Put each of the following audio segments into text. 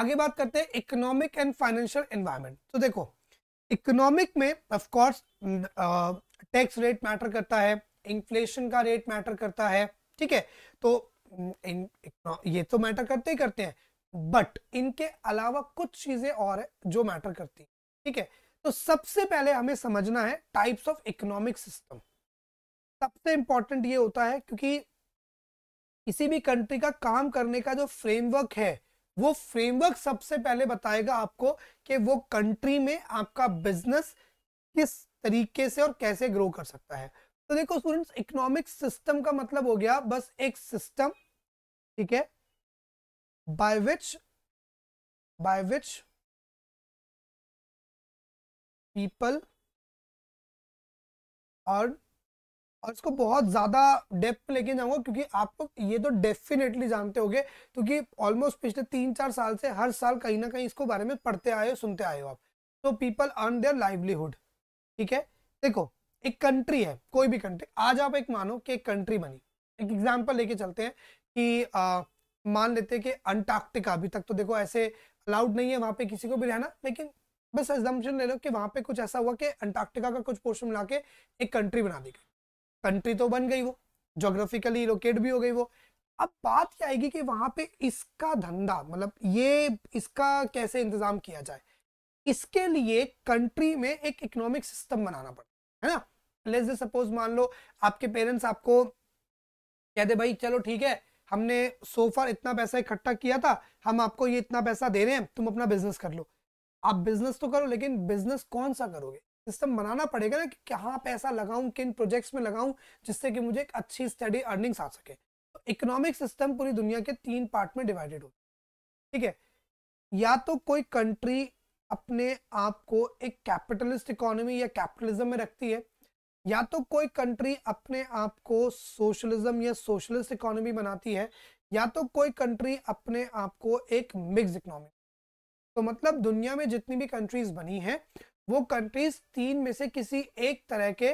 आगे बात करते हैं इकोनॉमिक एंड फाइनेंशियल एनवायरमेंट तो देखो इकोनॉमिक में of course tax rate matter करता है इन्फ्लेशन का रेट मैटर करता है ठीक है तो इन, ये तो मैटर करते ही करते हैं बट इनके अलावा कुछ चीजें और है जो मैटर करती है ठीक है तो सबसे पहले हमें समझना है टाइप्स ऑफ इकोनॉमिक सिस्टम सबसे इंपॉर्टेंट ये होता है क्योंकि किसी भी कंट्री का काम करने का जो फ्रेमवर्क है वो फ्रेमवर्क सबसे पहले बताएगा आपको कि वो कंट्री में आपका बिजनेस किस तरीके से और कैसे ग्रो कर सकता है तो देखो स्टूडेंट्स इकोनॉमिक सिस्टम का मतलब हो गया बस एक सिस्टम ठीक है by which by which people earn और इसको बहुत ज़्यादा डेप्थ में लेके जाऊंगा क्योंकि आप ये तो डेफिनेटली जानते होंगे क्योंकि ऑलमोस्ट पिछले तीन चार साल से हर साल कहीं ना कहीं इसको बारे में पढ़ते आए हो सुनते आए हो आप तो पीपल अर्न देयर लाइवलीहुड ठीक है देखो एक कंट्री है कोई भी कंट्री आज आप एक मानो कि एक कंट्री बनी एक एग्जाम्पल लेके चलते हैं कि आ, मान लेते हैं कि अंटार्कटिका अभी तक तो देखो ऐसे अलाउड नहीं है वहाँ पे किसी को भी रहना लेकिन बस एजम्पन ले लो कि वहाँ पे कुछ ऐसा हुआ कि अंटार्कटिका का कुछ पोर्शन मिला के एक कंट्री बना दी गई कंट्री तो बन गई वो जोग्राफिकली लोकेट भी हो गई वो अब बात क्या आएगी कि वहां पे इसका धंधा मतलब ये इसका कैसे इंतजाम किया जाए इसके लिए कंट्री में एक इकोनॉमिक सिस्टम बनाना पड़ता है ना लेट्स सपोज मान लो आपके पेरेंट्स आपको कहते भाई चलो ठीक है हमने सोफा इतना पैसा इकट्ठा किया था हम आपको ये इतना पैसा दे रहे हैं तुम अपना बिजनेस कर लो आप बिजनेस तो करो लेकिन बिजनेस कौन सा करोगे सिस्टम बनाना पड़ेगा ना कि कहाँ पैसा लगाऊं किन प्रोजेक्ट्स में लगाऊं जिससे कि मुझे एक अच्छी स्टडी अर्निंग्स आ सके तो इकोनॉमिक सिस्टम पूरी दुनिया के तीन पार्ट में डिवाइडेड हो ठीक है या तो कोई कंट्री अपने आप को एक कैपिटलिस्ट इकोनॉमी या कैपिटलिज्म में रखती है या तो कोई कंट्री अपने आप को सोशलिज्म या सोशलिस्ट इकोनॉमी बनाती है या तो कोई कंट्री अपने आप को एक मिक्स इकोनॉमी तो मतलब दुनिया में जितनी भी कंट्रीज बनी हैं वो कंट्रीज तीन में से किसी एक तरह के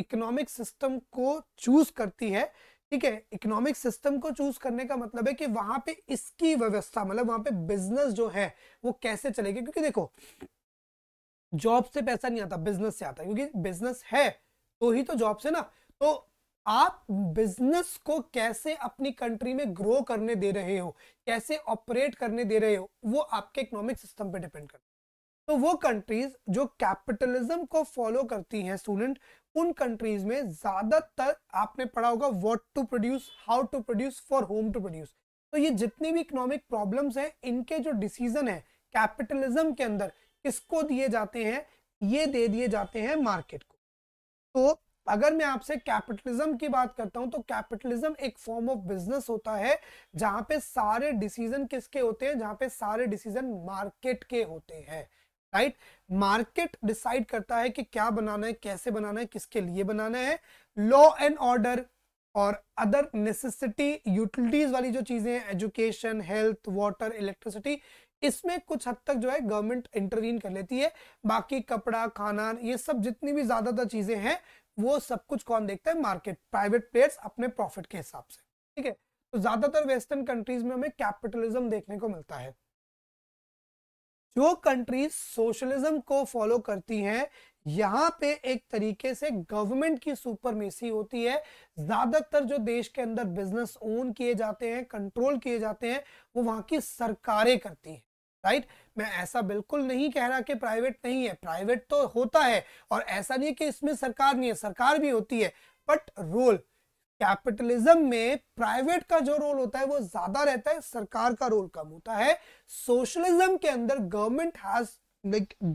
इकोनॉमिक सिस्टम को चूज करती है ठीक है इकोनॉमिक सिस्टम को चूज करने का मतलब है कि वहां पे इसकी व्यवस्था मतलब वहां पे बिजनेस जो है वो कैसे चलेगी क्योंकि देखो जॉब से पैसा नहीं आता बिजनेस से आता क्योंकि बिजनेस है तो ही तो जॉब से ना तो आप बिजनेस को कैसे अपनी कंट्री में ग्रो करने दे रहे हो कैसे ऑपरेट करने दे रहे हो वो आपके इकोनॉमिक सिस्टम पे डिपेंड करता है तो वो कंट्रीज जो कैपिटलिज्म को फॉलो करती हैं स्टूडेंट उन कंट्रीज में ज्यादातर आपने पढ़ा होगा what to produce how to produce for whom to produce तो ये जितनी भी इकोनॉमिक प्रॉब्लम्स हैं इनके जो डिसीजन है कैपिटलिज्म के अंदर किसको दिए जाते हैं ये दे दिए जाते हैं मार्केट को तो अगर मैं आपसे कैपिटलिज्म की बात करता हूं तो कैपिटलिज्म एक फॉर्म ऑफ बिजनेस होता है जहां पे सारे डिसीजन किसके होते हैं जहां पे सारे डिसीजन मार्केट के होते हैं राइट मार्केट डिसाइड करता है कि क्या बनाना है कैसे बनाना है किसके लिए बनाना है लॉ एंड ऑर्डर और अदर नेसेसिटी यूटिलिटीज वाली जो चीजें हैं एजुकेशन हेल्थ वाटर इलेक्ट्रिसिटी इसमें कुछ हद तक जो है गवर्नमेंट इंटरवीन कर लेती है बाकी कपड़ा खाना ये सब जितनी भी ज्यादातर चीजें हैं वो सब कुछ कौन देखता है मार्केट प्राइवेट प्लेयर्स अपने प्रॉफिट के हिसाब से ठीक है तो ज्यादातर वेस्टर्न कंट्रीज में हमें कैपिटलिज्म देखने को मिलता है जो कंट्रीज सोशलिज्म को फॉलो करती हैं यहाँ पे एक तरीके से गवर्नमेंट की सुपरमेसी होती है ज्यादातर जो देश के अंदर बिजनेस ओन किए जाते हैं कंट्रोल किए जाते हैं वो वहां की सरकारें करती हैं राइट मैं ऐसा बिल्कुल नहीं कह रहा कि प्राइवेट नहीं है प्राइवेट तो होता है और ऐसा नहीं है कि इसमें सरकार नहीं है सरकार भी होती है बट रोल कैपिटलिज्म में प्राइवेट का जो रोल होता है वो ज्यादा रहता है सरकार का रोल कम होता है सोशलिज्म के अंदर government has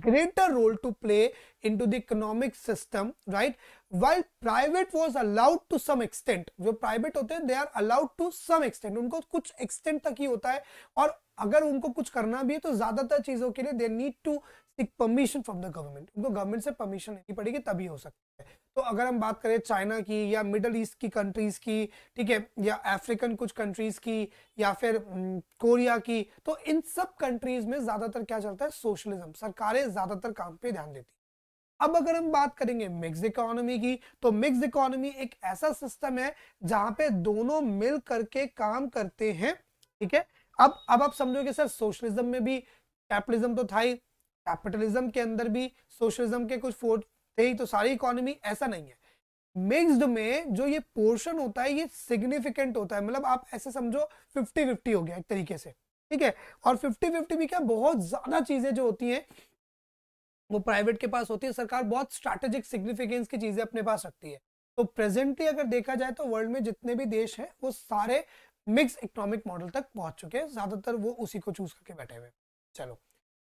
greater role to play into the economic system right while private was allowed to some extent जो प्राइवेट होते हैं they are allowed to some extent उनको कुछ एक्सटेंट तक ही होता है और अगर उनको कुछ करना भी है तो ज्यादातर चीजों के लिए they need to seek permission from the government उनको गवर्नमेंट से परमिशन लेनी पड़ेगी तभी हो सकता है तो अगर हम बात करें चाइना की या मिडल ईस्ट की कंट्रीज की ठीक है या अफ्रीकन कुछ कंट्रीज की या फिर कोरिया की तो इन सब कंट्रीज में ज्यादातर क्या चलता है सोशलिज्म सरकारें ज्यादातर काम पे ध्यान देती अब अगर हम बात करेंगे मिक्स इकोनॉमी की तो मिक्स इकोनॉमी एक ऐसा सिस्टम है जहां पे दोनों मिल करके काम करते हैं ठीक है अब अब आप समझोगे सर सोशलिज्म में भी कैपिटलिज्म तो था ही कैपिटलिज्म के अंदर भी सोशलिज्म के कुछ फोर्स थे ही तो सारी इकोनॉमी ऐसा नहीं है मिक्सड में जो ये पोर्शन होता है ये सिग्निफिकेंट होता है मतलब आप ऐसे समझो फिफ्टी फिफ्टी हो गया एक तरीके से ठीक है और फिफ्टी फिफ्टी भी क्या बहुत ज्यादा चीजें जो होती हैं वो प्राइवेट के पास होती है सरकार बहुत स्ट्रैटेजिक सिग्निफिकेंस की चीजें अपने पास रखती है तो प्रेजेंटली अगर देखा जाए तो वर्ल्ड में जितने भी देश हैं वो सारे मिक्स इकोनॉमिक मॉडल तक पहुंच चुके हैं ज्यादातर वो उसी को चूज करके बैठे हुए चलो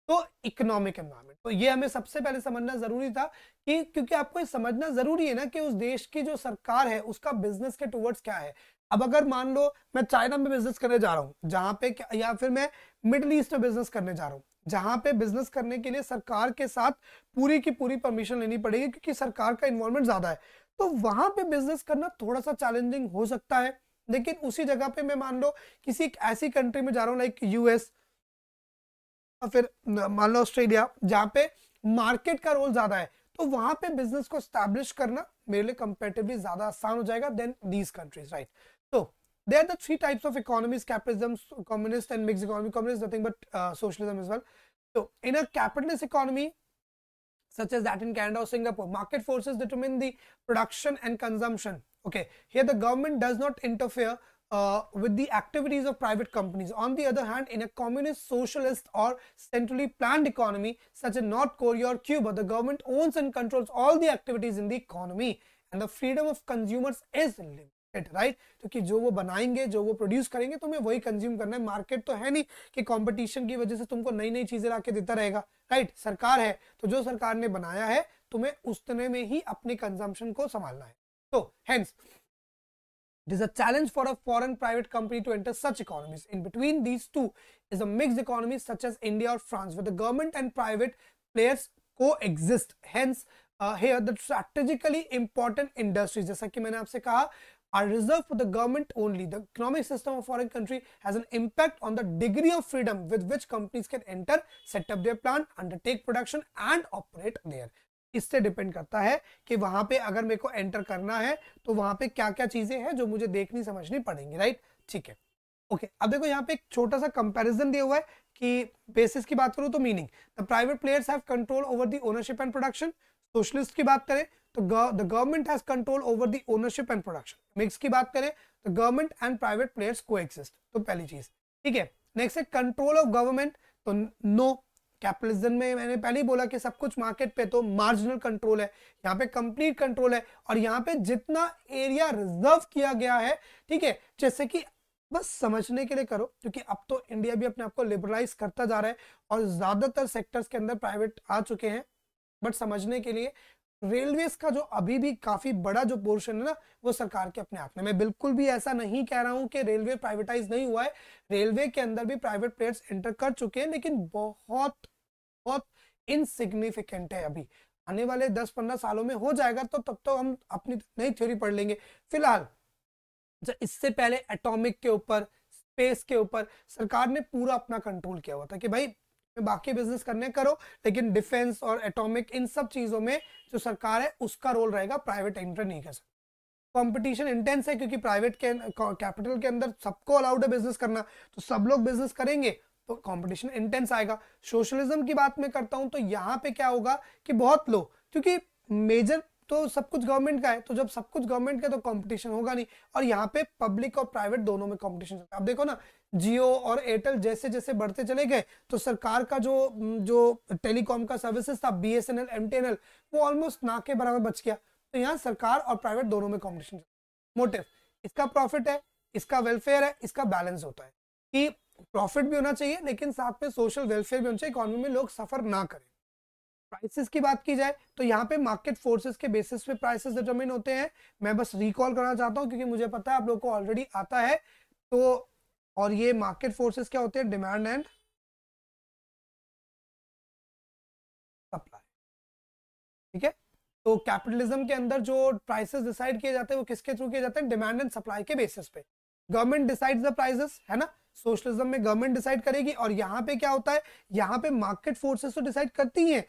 तो इकोनॉमिक एनवायरमेंट तो ये हमें सबसे पहले समझना जरूरी था कि क्योंकि आपको ये समझना जरूरी है ना कि उस देश की जो सरकार है उसका बिजनेस के टूवर्ड्स क्या है अब अगर मान लो मैं चाइना में बिजनेस करने जा रहा हूँ जहाँ पे या फिर मैं मिडल ईस्ट में बिजनेस करने जा रहा हूँ जहाँ पे बिजनेस करने के लिए सरकार के साथ पूरी की पूरी परमिशन लेनी पड़ेगी क्योंकि सरकार का इन्वॉल्वमेंट ज्यादा है तो वहां पे बिजनेस करना थोड़ा सा चैलेंजिंग हो सकता है लेकिन उसी जगह पे मैं मान लो किसी एक ऐसी कंट्री में जा रहा हूँ लाइक यूएस फिर मान लो ऑस्ट्रेलिया जहाँ पे मार्केट का रोल ज्यादा है तो वहां पे बिजनेस को स्टैब्लिश करना मेरे लिए कंपेरेटिवली ज्यादा आसान हो जाएगा देन दीज कंट्रीज राइट तो they are the three types of economies capitalism communist and mix economy communist nothing but socialism is well तो in a capitalist economy such as that in Canada or Singapore. Market forces determine the production and consumption. Okay, here the government does not interfere uh, with the activities of private companies. On the other hand, in a communist, socialist or centrally planned economy such as North Korea or Cuba, the government owns and controls all the activities in the economy and the freedom of consumers is limited. Right क्योंकि जो वो बनाएंगे जो वो produce करेंगे तुम्हें वही consume करना है मार्केट तो है नहीं कि कंपटीशन की वजह से तुमको नई नई चीजें लाके देता रहेगा राइट right? सरकार है तो जो सरकार ने बनाया है तुम्हें उस तरह में ही अपने कंजम्पशन को संभालना है तो hence It is a challenge for a foreign private company to enter such economies. In between these two is a mixed economy such as India or France where the government and private players coexist. Hence, uh, here the strategically important industries, जैसा कि मैंने are reserved for the government only. The economic system of foreign country has an impact on the degree of freedom with which companies can enter, set up their plant, undertake production and operate there. इससे depend करता है कि वहां पे अगर मेरे को enter करना है तो वहां पे क्या क्या चीजें हैं जो मुझे देखनी समझनी पड़ेंगी राइट ठीक है ओके okay, अब देखो यहाँ पे एक छोटा सा कंपैरिजन दिया हुआ है कि बेसिस की बात करूं तो meaning the private players have control over the ownership and production socialist की बात करें तो the government has control over the ownership and production mix की बात करें तो गवर्नमेंट एंड प्राइवेट प्लेयर्स को तो पहली चीज ठीक है नेक्स्ट है कंट्रोल ऑफ गवर्नमेंट तो नो कैपिटलिज्म में मैंने पहले ही बोला कि सब कुछ मार्केट पे तो मार्जिनल कंट्रोल है यहाँ पे कंप्लीट कंट्रोल है और यहाँ पे जितना एरिया रिजर्व किया गया है ठीक है जैसे कि बस समझने के लिए करो क्योंकि अब तो इंडिया भी अपने आप को लिबरलाइज करता जा रहा है और ज्यादातर सेक्टर्स के अंदर प्राइवेट आ चुके हैं बट समझने के लिए रेलवेज का जो अभी भी काफी बड़ा जो पोर्शन है ना वो सरकार के अपने हाथ में मैं बिल्कुल भी ऐसा नहीं कह रहा हूँ कि रेलवे प्राइवेटाइज नहीं हुआ है रेलवे के अंदर भी प्राइवेट प्लेयर्स एंटर कर चुके हैं लेकिन बहुत बहुत इनसिग्निफिकेंट है अभी आने वाले दस पंद्रह सालों में हो जाएगा तो तब तो हम अपनी नई थ्योरी पढ़ लेंगे फिलहाल इससे पहले एटॉमिक के ऊपर स्पेस के ऊपर सरकार ने पूरा अपना कंट्रोल किया हुआ था कि भाई में बाकी बिजनेस करने करो लेकिन डिफेंस और एटॉमिक इन सब चीज़ों में जो सरकार है उसका रोल रहेगा प्राइवेट एंटर नहीं कर सकते कंपटीशन इंटेंस है क्योंकि प्राइवेट के कैपिटल के अंदर सबको अलाउड है बिजनेस करना तो सब लोग बिजनेस करेंगे तो कॉम्पिटिशन इंटेंस आएगा सोशलिज्म की बात मैं करता हूं तो यहाँ पे क्या होगा कि बहुत लोग क्योंकि मेजर तो सब कुछ गवर्नमेंट का है तो जब सब कुछ गवर्नमेंट का तो कंपटीशन होगा नहीं और यहाँ पे पब्लिक और प्राइवेट दोनों में कंपटीशन अब देखो ना जियो और एयरटेल जैसे जैसे बढ़ते चले गए तो सरकार का जो जो टेलीकॉम का सर्विसेज था B S N L M T N L वो ऑलमोस्ट ना के बराबर बच गया तो यहाँ सरकार और प्राइवेट दोनों में कॉम्पिटिशन मोटिव इसका प्रॉफिट है इसका वेलफेयर है इसका बैलेंस होता है कि प्रॉफिट भी होना चाहिए लेकिन साथ में सोशल वेलफेयर भी होना चाहिए इकोनॉमी में लोग सफर ना करें प्राइसेस की बात की जाए तो यहाँ पे मार्केट फोर्सेस के बेसिस पे प्राइसेस डिटरमिन होते हैं मैं बस रिकॉल करना चाहता हूँ क्योंकि मुझे पता है आप लोग को ऑलरेडी आता है तो और ये मार्केट फोर्सेस क्या होते हैं डिमांड एंड सप्लाई ठीक है तो कैपिटलिज्म के अंदर जो प्राइसेस डिसाइड किए जाते हैं वो किसके थ्रू किए जाते हैं डिमांड एंड सप्लाई के बेसिस पे गवर्नमेंट डिसाइड द प्राइजेस है ना सोशलिज्म में गवर्नमेंट डिसाइड करेगी और यहाँ पे क्या होता है यहाँ पे मार्केट फोर्सेस तो डिसाइड करती हैं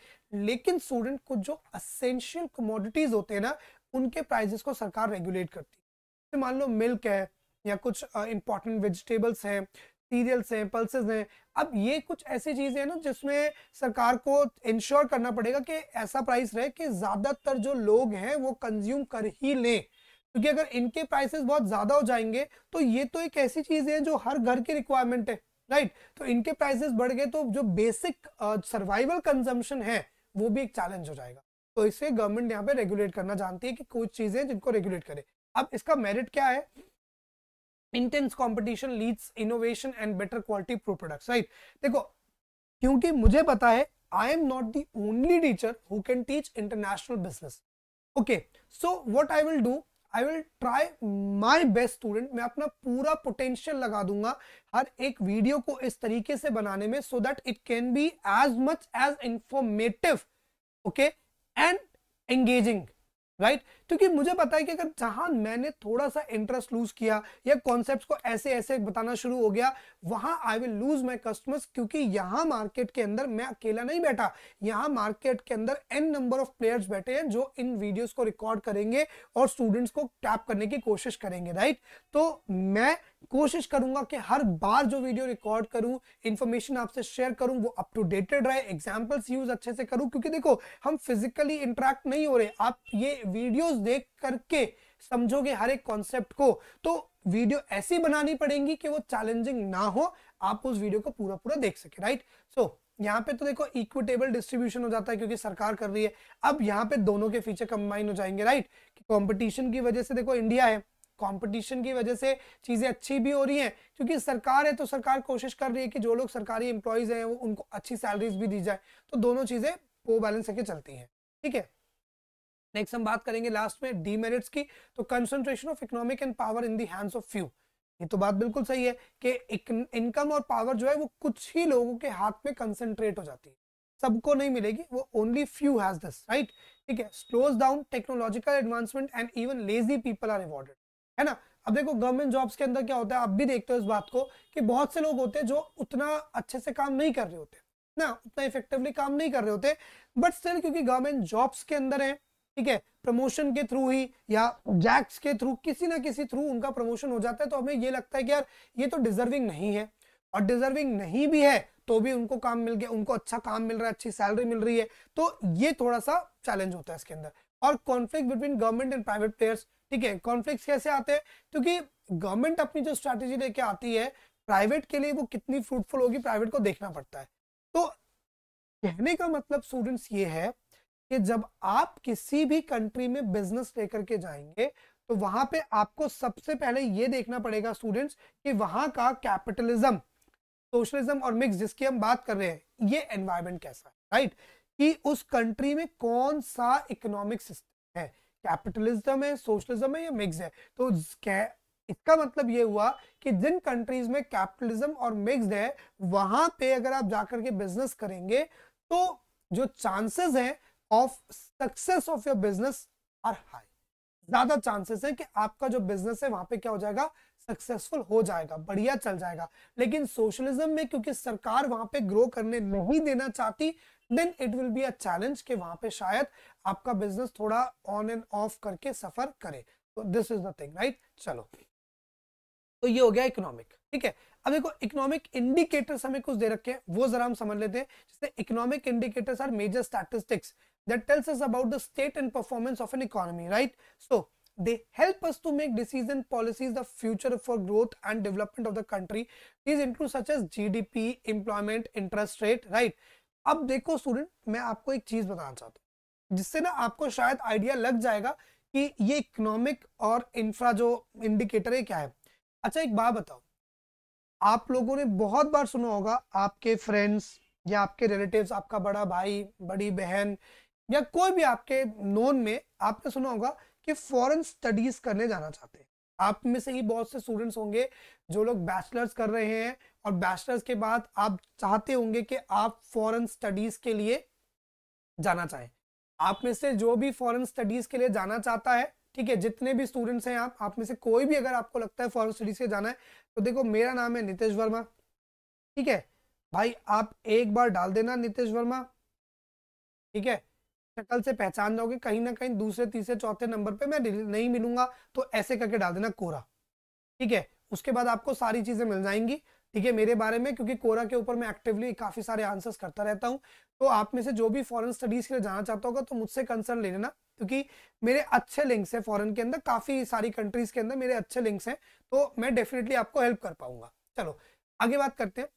लेकिन स्टूडेंट को जो असेंशियल कमोडिटीज होते हैं ना उनके प्राइजेस को सरकार रेगुलेट करती है मान लो मिल्क है या कुछ इंपॉर्टेंट वेजिटेबल्स हैं सीरियल्स हैं पल्स हैं अब ये कुछ ऐसी चीज़ें हैं ना जिसमें सरकार को इंश्योर करना पड़ेगा कि ऐसा प्राइस रहे कि ज़्यादातर जो लोग हैं वो कंज्यूम कर ही लें क्योंकि अगर इनके प्राइसेस बहुत ज्यादा हो जाएंगे तो ये तो एक ऐसी चीज है जो हर घर की रिक्वायरमेंट है राइट तो इनके प्राइसेस बढ़ गए तो जो बेसिक सर्वाइवल कंजम्पशन है वो भी एक चैलेंज हो जाएगा तो इसे गवर्नमेंट यहाँ पे रेगुलेट करना जानती है कि कुछ चीजें जिनको रेगुलेट करे अब इसका मेरिट क्या है intense competition leads innovation and better quality pro right देखो क्योंकि मुझे पता है I am not the only teacher who can teach international business okay so what I will do I will try my best student मैं अपना पूरा potential लगा दूंगा हर एक वीडियो को इस तरीके से बनाने में so that it can be as much as informative okay and engaging right क्योंकि मुझे पता है कि अगर जहां मैंने थोड़ा सा इंटरेस्ट लूज किया या कॉन्सेप्ट को ऐसे ऐसे बताना शुरू हो गया वहां I will lose my customers क्योंकि यहां मार्केट के अंदर मैं अकेला नहीं बैठा यहां मार्केट के अंदर एन नंबर ऑफ प्लेयर्स बैठे हैं जो इन वीडियोस को रिकॉर्ड करेंगे और स्टूडेंट्स को टैप करने की कोशिश करेंगे राइट तो मैं कोशिश करूंगा कि हर बार जो वीडियो रिकॉर्ड करूं इन्फॉर्मेशन आपसे शेयर करूं वो अप टू डेटेड रहे एग्जाम्पल्स यूज अच्छे से करूं क्योंकि देखो हम फिजिकली इंटरेक्ट नहीं हो रहे आप ये वीडियोस देख करके समझोगे हर एक कॉन्सेप्ट को तो वीडियो ऐसी बनानी पड़ेगी कि वो चैलेंजिंग ना हो आप उस वीडियो को पूरा पूरा देख सके राइट सो so, यहाँ पे तो देखो इक्विटेबल डिस्ट्रीब्यूशन हो जाता है क्योंकि सरकार कर रही है अब यहाँ पे दोनों के फीचर कंबाइन हो जाएंगे राइट कॉम्पिटिशन कंपटीशन की वजह से देखो इंडिया है कंपटीशन की वजह से चीज़ें अच्छी भी हो रही हैं क्योंकि सरकार है तो सरकार कोशिश कर रही है कि जो लोग सरकारी एम्प्लॉयज़ हैं वो उनको अच्छी सैलरीज भी दी जाए तो दोनों चीज़ें वो बैलेंस करके चलती हैं ठीक है नेक्स्ट हम बात करेंगे लास्ट में डीमेरिट्स की तो concentration of economic and power in the hands of few ये तो बात बिल्कुल सही है कि इनकम और पावर जो है वो कुछ ही लोगों के हाथ में कंसंट्रेट हो जाती है सबको नहीं मिलेगी वो only few has this right ठीक है slows down technological advancement and even lazy people are rewarded है ना अब देखो गवर्नमेंट जॉब्स के अंदर क्या होता है आप भी देखते हो इस बात को कि बहुत से लोग होते हैं जो उतना अच्छे से काम नहीं कर रहे होते ना उतना इफेक्टिवली काम नहीं कर रहे होते बट स्टिल क्योंकि गवर्नमेंट जॉब्स के अंदर है ठीक है प्रमोशन के थ्रू ही या जैक्स के थ्रू किसी ना किसी थ्रू उनका प्रमोशन हो जाता है तो हमें ये लगता है कि यार ये तो डिजर्विंग नहीं है और डिजर्विंग नहीं भी है तो भी उनको काम मिल गया उनको अच्छा काम मिल रहा है अच्छी सैलरी मिल रही है तो ये थोड़ा सा चैलेंज होता है इसके अंदर और conflict between government and private players ठीक है कॉन्फ्लिक्ट कैसे आते हैं क्योंकि गवर्नमेंट अपनी जो स्ट्रेटेजी लेके आती है प्राइवेट के लिए वो कितनी फ्रूटफुल होगी प्राइवेट को देखना पड़ता है तो कहने का मतलब स्टूडेंट्स ये है कि जब आप किसी भी कंट्री में बिजनेस लेकर के जाएंगे तो वहां पे आपको सबसे पहले ये देखना पड़ेगा स्टूडेंट्स कि वहां का कैपिटलिज्म सोशलिज्म और मिक्स जिसकी हम बात कर रहे हैं ये एनवायरमेंट कैसा है राइट right? कि उस कंट्री में कौन सा इकोनॉमिक सिस्टम है कैपिटलिज्म है सोशलिज्म है या मिक्स है तो इसका मतलब ये हुआ कि जिन कंट्रीज में कैपिटलिज्म और मिक्स है वहां पे अगर आप जाकर के बिजनेस करेंगे तो जो चांसेस हैं of success of your business are high ज्यादा चांसेस है कि आपका जो बिजनेस है वहां पे क्या हो जाएगा सक्सेसफुल हो जाएगा बढ़िया चल जाएगा लेकिन सोशलिज्म में क्योंकि सरकार वहां पे ग्रो करने नहीं देना चाहती then it will be a challenge कि वहां पे शायद आपका बिजनेस थोड़ा ऑन एंड ऑफ करके सफर करे तो this is the thing right चलो तो ये हो गया इकोनॉमिक ठीक है अब देखो इकोनॉमिक इंडिकेटर्स हमें कुछ दे रखे हैं वो जरा हम समझ लेते हैं economic indicators are major statistics that tells us about the state and performance of an economy right so they help us to make decision policies the future for growth and development of the country is include such as G D P employment interest rate right अब देखो student मैं आपको एक चीज बताना चाहता हूँ जिससे ना आपको शायद आइडिया लग जाएगा कि ये इकोनॉमिक और इंफ्रा जो इंडिकेटर है क्या है अच्छा एक बात बताओ आप लोगों ने बहुत बार सुना होगा आपके फ्रेंड्स या आपके रिलेटिव्स आपका बड़ा भाई बड़ी बहन या कोई भी आपके नोन में आपने सुना होगा कि फॉरेन स्टडीज करने जाना चाहते हैं आप में से ही बहुत से स्टूडेंट्स होंगे जो लोग बैचलर्स कर रहे हैं और बैचलर्स के बाद आप चाहते होंगे कि आप फॉरेन स्टडीज के लिए जाना चाहें आप में से जो भी फॉरेन स्टडीज के लिए जाना चाहता है ठीक है जितने भी स्टूडेंट्स हैं आप आप में से कोई भी अगर आपको लगता है फॉरेन स्टडीज के जाना है तो देखो मेरा नाम है नितेश वर्मा ठीक है भाई आप एक बार डाल देना नितेश वर्मा ठीक है शक्ल से पहचान जाओगे कहीं ना कहीं दूसरे तीसरे चौथे नंबर पर मैं नहीं मिलूंगा तो ऐसे करके डाल देना कोरा ठीक है उसके बाद आपको सारी चीजें मिल जाएंगी ठीक है मेरे बारे में क्योंकि कोरा के ऊपर मैं एक्टिवली काफी सारे आंसर्स करता रहता हूँ तो आप में से जो भी फॉरेन स्टडीज के लिए जाना चाहता होगा तो मुझसे कंसर्न ले लेना क्योंकि मेरे अच्छे लिंक्स हैं फॉरेन के अंदर काफी सारी कंट्रीज के अंदर मेरे अच्छे लिंक्स हैं तो मैं डेफिनेटली आपको हेल्प कर पाऊंगा चलो आगे बात करते हैं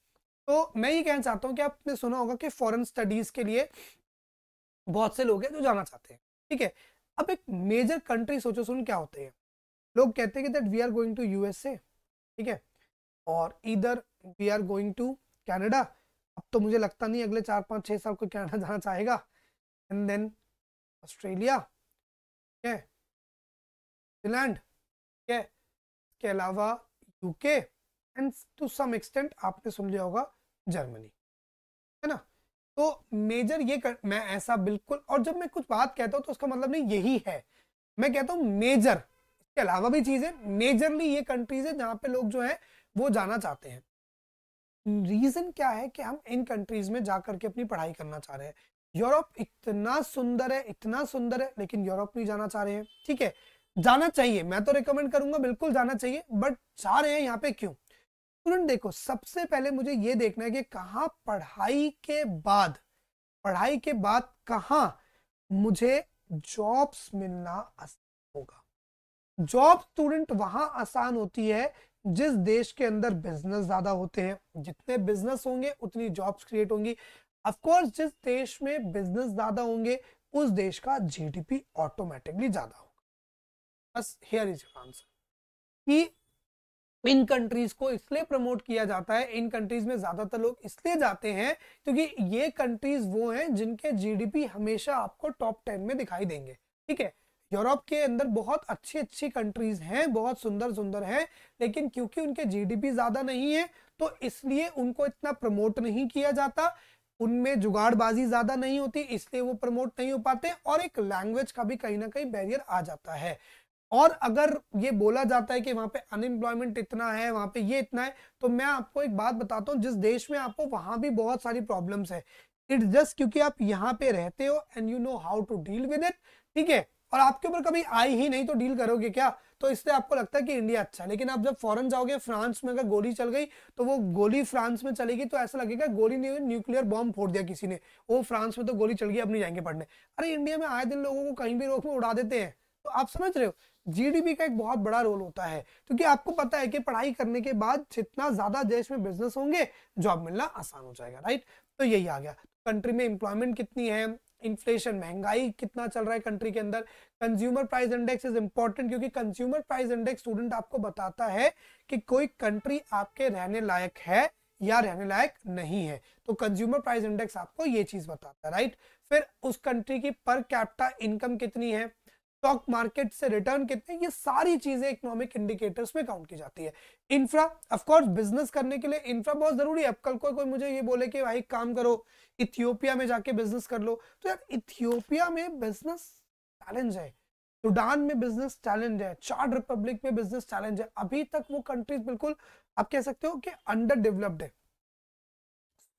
तो मैं ये कहना चाहता हूँ कि आपने सुना होगा कि फॉरन स्टडीज के लिए बहुत से लोग हैं जो जाना चाहते हैं ठीक है अब एक मेजर कंट्री सोचो सुन क्या होते हैं लोग कहते हैं कि that we are going to USA ठीक है और इधर we are going to Canada अब तो मुझे लगता नहीं अगले चार पाँच छः साल को कैनेडा जाना चाहेगा एंड देन ऑस्ट्रेलिया न्यूजीलैंड के अलावा UK and to some extent आपने सुन लिया होगा जर्मनी है ना तो मेजर ये कर, मैं ऐसा बिल्कुल और जब मैं कुछ बात कहता हूँ तो उसका मतलब नहीं यही है मैं कहता हूँ मेजर इसके अलावा भी चीज़ें मेजरली ये कंट्रीज है जहाँ पे लोग जो है वो जाना चाहते हैं रीजन क्या है कि हम इन कंट्रीज में जा करके अपनी पढ़ाई करना चाह रहे हैं यूरोप इतना सुंदर है इतना सुंदर है लेकिन यूरोप नहीं जाना चाह रहे हैं ठीक है जाना चाहिए मैं तो रिकमेंड करूंगा बिल्कुल जाना चाहिए बट जा रहे हैं यहाँ पे क्यों स्टूडेंट देखो सबसे पहले मुझे ये देखना है कि कहा पढ़ाई के बाद पढ़ाई के बाद कहा मुझे जॉब्स मिलना होगा जॉब स्टूडेंट वहां आसान होती है जिस देश के अंदर बिजनेस ज्यादा होते हैं जितने बिजनेस होंगे उतनी जॉब्स क्रिएट होंगी अफकोर्स जिस देश में बिजनेस ज्यादा होंगे उस देश का जीडीपी ऑटोमेटिकली ज्यादा होगा बस हेयर इज आंसर कि इन कंट्रीज को इसलिए प्रमोट किया जाता है इन कंट्रीज में ज्यादातर लोग इसलिए जाते हैं क्योंकि ये कंट्रीज वो हैं जिनके जीडीपी हमेशा आपको टॉप टेन में दिखाई देंगे ठीक है यूरोप के अंदर बहुत अच्छी अच्छी कंट्रीज हैं बहुत सुंदर सुंदर हैं लेकिन क्योंकि उनके जीडीपी ज़्यादा नहीं है तो इसलिए उनको इतना प्रमोट नहीं किया जाता उनमें जुगाड़बाजी ज़्यादा नहीं होती इसलिए वो प्रमोट नहीं हो पाते और एक लैंग्वेज का भी कहीं ना कहीं बैरियर आ जाता है और अगर ये बोला जाता है कि वहां पे अनएम्प्लॉयमेंट इतना है वहाँ पे ये इतना है तो मैं आपको एक बात बताता हूँ जिस देश में आपको वहां भी बहुत सारी प्रॉब्लम्स है इट जस्ट क्योंकि आप यहाँ पे रहते हो and you know how to deal with it ठीक है और आपके ऊपर कभी आई ही नहीं तो डील करोगे क्या तो इससे आपको लगता है कि इंडिया अच्छा लेकिन आप जब फॉरन जाओगे फ्रांस में अगर गोली चल गई तो वो गोली फ्रांस में चलेगी तो ऐसा लगेगा गोली ने न्यूक्लियर बॉम्ब फोड़ दिया किसी ने वो फ्रांस में तो गोली चल गई अब नहीं जाएंगे पढ़ने अरे इंडिया में आए दिन लोगों को कहीं भी रोक में उड़ा देते हैं तो आप समझ रहे हो जीडीपी का एक बहुत बड़ा रोल होता है क्योंकि आपको पता है कि पढ़ाई करने के बाद जितना ज्यादा देश में बिजनेस होंगे जॉब मिलना आसान हो जाएगा राइट तो यही आ गया कंट्री में एम्प्लॉयमेंट कितनी है इन्फ्लेशन महंगाई कितना चल रहा है कंट्री के अंदर consumer price index is important क्योंकि कंज्यूमर प्राइस इंडेक्स स्टूडेंट आपको बताता है कि कोई कंट्री आपके रहने लायक है या रहने लायक नहीं है तो कंज्यूमर प्राइस इंडेक्स आपको ये चीज बताता है राइट फिर उस कंट्री की पर कैपिटा इनकम कितनी है स्टॉक मार्केट से रिटर्न कितने ये सारी चीजें इकोनॉमिक इंडिकेटर्स में काउंट की जाती है इंफ्रा कोर्स बिजनेस करने के लिए इंफ्रा बहुत जरूरी है कल को कोई मुझे ये बोले कि भाई काम करो इथियोपिया में जाके बिजनेस कर लो तो यार इथियोपिया में बिजनेस चैलेंज है सुडान में बिजनेस चैलेंज है चार्ड रिपब्लिक में बिजनेस चैलेंज है अभी तक वो कंट्रीज बिल्कुल आप कह सकते हो कि अंडर डेवलप्ड है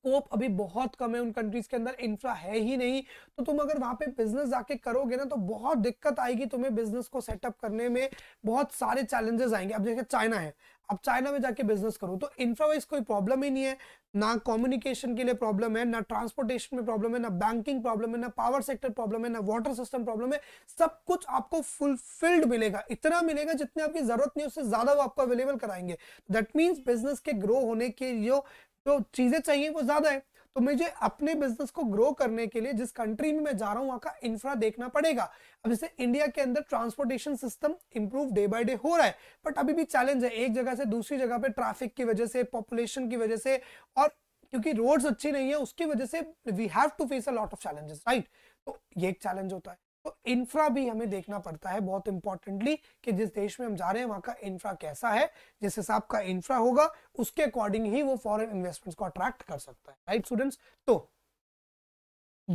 स्कोप अभी बहुत कम है उन कंट्रीज के अंदर इंफ्रा है ही नहीं तो तुम अगर वहां पे बिजनेस जाके करोगे ना तो बहुत दिक्कत आएगी तुम्हें बिजनेस को सेटअप करने में बहुत सारे चैलेंजेस आएंगे अब जैसे चाइना है अब चाइना में जाके बिजनेस करो तो इंफ्रावाइज कोई प्रॉब्लम ही नहीं है ना कम्युनिकेशन के लिए प्रॉब्लम है ना ट्रांसपोर्टेशन में प्रॉब्लम है ना बैंकिंग प्रॉब्लम है ना पावर सेक्टर प्रॉब्लम है ना वाटर सिस्टम प्रॉब्लम है सब कुछ आपको फुलफिल्ड मिलेगा इतना मिलेगा जितने आपकी जरूरत नहीं उससे ज्यादा वो आपको अवेलेबल कराएंगे दैट मीन्स बिजनेस के ग्रो होने के जो जो चीज़ें चाहिए वो ज़्यादा है तो मुझे अपने बिजनेस को ग्रो करने के लिए जिस कंट्री में मैं जा रहा हूँ वहां का इंफ्रा देखना पड़ेगा अब जैसे इंडिया के अंदर transportation system improve day by day हो रहा है बट अभी भी चैलेंज है एक जगह से दूसरी जगह पे ट्रैफिक की वजह से पॉपुलेशन की वजह से और क्योंकि रोड्स अच्छी नहीं है उसकी वजह से we have to face a lot of challenges right तो ये एक चैलेंज होता है तो इंफ्रा भी हमें देखना पड़ता है बहुत इंपॉर्टेंटली कि जिस देश में हम जा रहे हैं वहां का इंफ्रा कैसा है जिस हिसाब का इंफ्रा होगा उसके अकॉर्डिंग ही वो फॉरेन इन्वेस्टमेंट्स को अट्रैक्ट कर सकता है राइट स्टूडेंट्स तो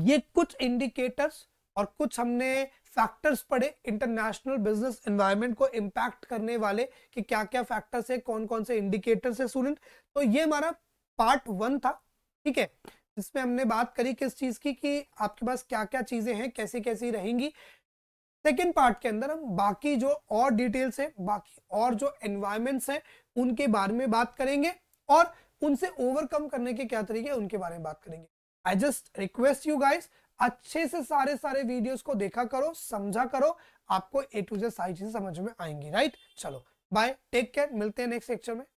ये कुछ इंडिकेटर्स और कुछ हमने फैक्टर्स पढ़े इंटरनेशनल बिजनेस इन्वायरमेंट को इम्पैक्ट करने वाले कि क्या क्या फैक्टर्स है कौन कौन से इंडिकेटर्स है स्टूडेंट तो ये हमारा पार्ट वन था ठीक है जिसमें हमने बात करी किस चीज की कि आपके पास क्या क्या चीजें हैं कैसी कैसी रहेंगी सेकेंड पार्ट के अंदर हम बाकी जो और डिटेल्स है बाकी और जो एनवायरमेंट है उनके बारे में बात करेंगे और उनसे ओवरकम करने के क्या तरीके उनके बारे में बात करेंगे I just request you guys अच्छे से सारे सारे वीडियोस को देखा करो समझा करो आपको ए टू जेड सारी चीजें समझ में आएंगी राइट चलो बाय टेक केयर मिलते हैं नेक्स्ट लेक्चर में